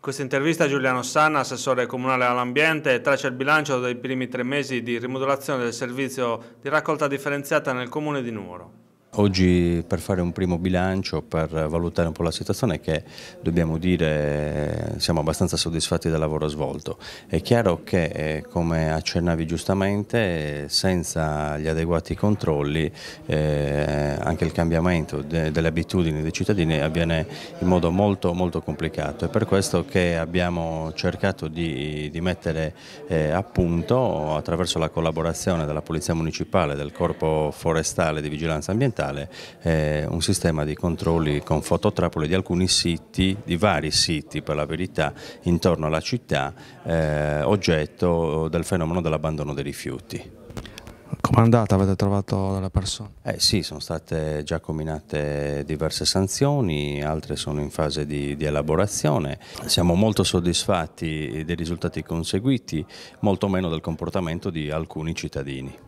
Questa intervista a Giuliano Sanna, assessore comunale all'ambiente, traccia il bilancio dei primi tre mesi di rimodulazione del servizio di raccolta differenziata nel comune di Nuoro. Oggi per fare un primo bilancio, per valutare un po' la situazione, che dobbiamo dire eh, siamo abbastanza soddisfatti del lavoro svolto. È chiaro che, eh, come accennavi giustamente, senza gli adeguati controlli eh, anche il cambiamento de delle abitudini dei cittadini avviene in modo molto, molto complicato. È per questo che abbiamo cercato di, di mettere eh, a punto, attraverso la collaborazione della Polizia Municipale, del Corpo Forestale di Vigilanza Ambientale, digitale eh, un sistema di controlli con fototrappole di alcuni siti, di vari siti per la verità, intorno alla città, eh, oggetto del fenomeno dell'abbandono dei rifiuti. Come è andata? Avete trovato la persona? Eh sì, sono state già combinate diverse sanzioni, altre sono in fase di, di, elaborazione. Siamo molto soddisfatti dei risultati conseguiti, molto meno del comportamento di alcuni cittadini.